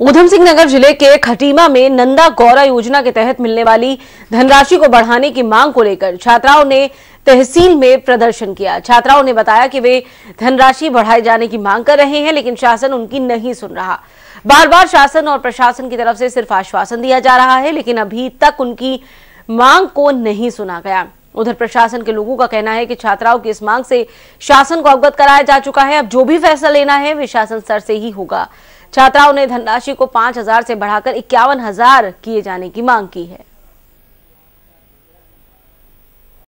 उधम सिंह नगर जिले के खटीमा में नंदा गौरा योजना के तहत मिलने वाली धनराशि को बढ़ाने की मांग को लेकर छात्राओं ने तहसील में प्रदर्शन किया छात्राओं ने बताया कि वे धनराशि बढ़ाए जाने की मांग कर रहे हैं लेकिन शासन उनकी नहीं सुन रहा बार बार शासन और प्रशासन की तरफ से सिर्फ आश्वासन दिया जा रहा है लेकिन अभी तक उनकी मांग को नहीं सुना गया उधर प्रशासन के लोगों का कहना है कि छात्राओं की इस मांग से शासन को अवगत कराया जा चुका है अब जो भी फैसला लेना है वे शासन स्तर से ही होगा छात्राओं ने धनराशि को पांच हजार से बढ़ाकर इक्यावन हजार किए जाने की मांग की है